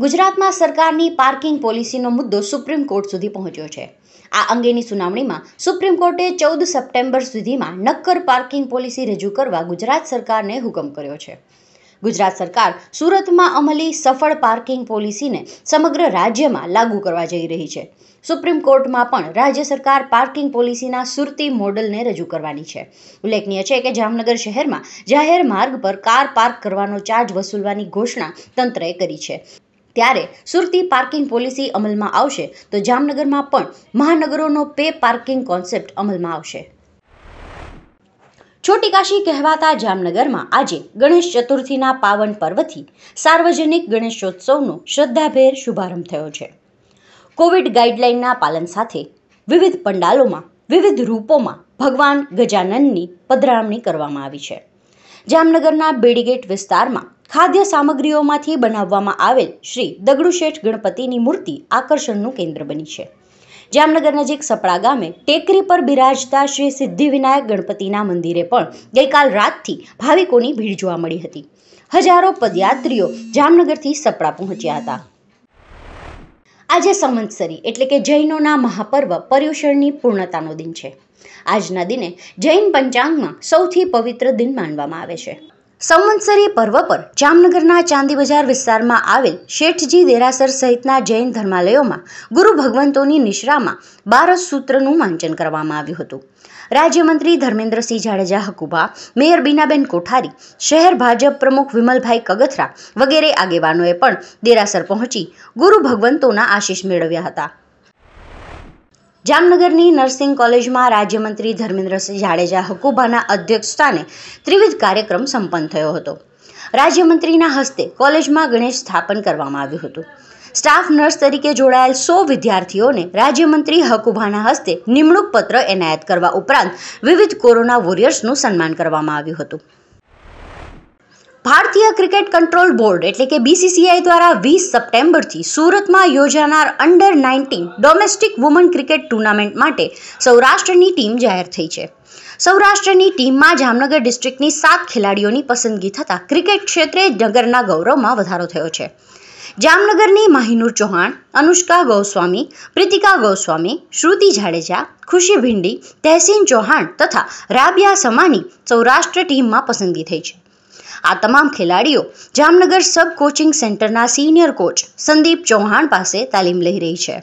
ગુજરાતમાં સરકારની પાર્કિંગ પોલિસીનો મુદ્દો સુપ્રીમ કોર્ટ સુધી પહોંચ્યો છે આ અંગેની સુનાવણીમાં સુપ્રીમ કોર્ટે ચૌદ સપ્ટેમ્બર સુધીમાં નક્કર પાર્કિંગ પોલિસી રજૂ કરવા ગુજરાત સરકારને હુકમ કર્યો છે ગુજરાત સરકાર સુરતમાં અમલી સફળ પાર્કિંગ પોલિસીને સમગ્ર રાજ્યમાં લાગુ કરવા જઈ રહી છે સુપ્રીમ કોર્ટમાં પણ રાજ્ય સરકાર પાર્કિંગ પોલિસીના સુરતી મોડલને રજૂ કરવાની છે ઉલ્લેખનીય છે કે જામનગર શહેરમાં જાહેર માર્ગ પર કાર પાર્ક કરવાનો ચાર્જ વસૂલવાની ઘોષણા તંત્રએ કરી છે ત્યારે સુરતી પાર્કિંગ પોલિસી અમલમાં આવશે તો જામનગરમાં પણ મહાનગરોનો પે પાર્કિંગ કોન્સેપ્ટ અમલમાં આવશે છોટીકાશી કહેવાતા જામનગરમાં આજે ગણેશ ચતુર્થીના પાવન પર્વથી સાર્વજનિક ગણેશોત્સવનો શ્રદ્ધાભેર શુભારંભ થયો છે કોવિડ ગાઈડલાઇનના પાલન સાથે વિવિધ પંડાલોમાં વિવિધ રૂપોમાં ભગવાન ગજાનનની પધરામણી કરવામાં આવી છે જામનગરના બેડીગેટ વિસ્તારમાં ખાદ્ય સામગ્રીઓમાંથી બનાવવામાં આવેલ શ્રી દગડુશેઠ ગણપતિની મૂર્તિ આકર્ષણનું કેન્દ્ર બની છે જામનગર નજીક સપડા ગામે ટેકરી પર બિરાજતા શ્રી સિદ્ધિવિનાયક ગણપતિના મંદિરે પણ ગઈકાલ રાતથી ભાવિકોની ભીડ જોવા મળી હતી હજારો પદયાત્રીઓ જામનગરથી સપડા પહોંચ્યા હતા આજે સંવત્સરી એટલે કે જૈનોના મહાપર્વ પર્યુષણની પૂર્ણતાનો દિન છે આજના દિને જૈન પંચાંગમાં સૌથી પવિત્ર દિન માનવામાં આવે છે સંવત્સરી પર્વ પર જામનગરના ચાંદી બજાર વિસ્તારમાં આવેલ શેઠજી દેરાસર સહિતના જૈન ધર્માલયોમાં ગુરુ ભગવંતોની નિશ્રામાં બારસ સૂત્રનું વાંચન કરવામાં આવ્યું હતું રાજ્યમંત્રી ધર્મેન્દ્રસિંહ જાડેજા હકુબા મેયર બીનાબેન કોઠારી શહેર ભાજપ પ્રમુખ વિમલભાઈ કગથરા વગેરે આગેવાનોએ પણ દેરાસર પહોંચી ગુરુ ભગવંતોના આશીષ મેળવ્યા હતા જામનગરની નર્સિંગ કોલેજમાં રાજ્યમંત્રી ધર્મેન્દ્રસિંહ જાડેજા હકુબાના અધ્યક્ષસ્થાને ત્રિવિધ કાર્યક્રમ સંપન્ન થયો હતો રાજ્યમંત્રીના હસ્તે કોલેજમાં ગણેશ સ્થાપન કરવામાં આવ્યું હતું સ્ટાફ નર્સ તરીકે જોડાયેલ સો વિદ્યાર્થીઓને રાજ્યમંત્રી હકુભાના હસ્તે નિમણૂક પત્ર એનાયત કરવા ઉપરાંત વિવિધ કોરોના વોરિયર્સનું સન્માન કરવામાં આવ્યું હતું ભારતીય ક્રિકેટ કંટ્રોલ બોર્ડ એટલે કે બીસીસીઆઈ દ્વારા વીસ સપ્ટેમ્બરથી સુરતમાં યોજાનાર under nineteen domestic woman cricket tournament માટે સૌરાષ્ટ્રની ટીમ જાહેર થઈ છે સૌરાષ્ટ્રની ટીમમાં જામનગર ડિસ્ટ્રિક્ટની સાત ખેલાડીઓની પસંદગી થતાં ક્રિકેટ ક્ષેત્રે નગરના ગૌરવમાં વધારો થયો છે જામનગરની માહિનૂર ચૌહાણ અનુષ્કા ગોસ્વામી પ્રીતિકા ગોસ્વામી શ્રુતિ જાડેજા ખુશી ભિંડી તહેસીન ચૌહાણ તથા રાબિયા સમાની સૌરાષ્ટ્ર ટીમમાં પસંદગી થઈ છે આ તમામ ખેલાડીઓ જામનગર સબ કોચિંગ સેન્ટરના સિનિયર કોચ સંદીપ ચૌહાણ પાસે તાલીમ લઈ રહી છે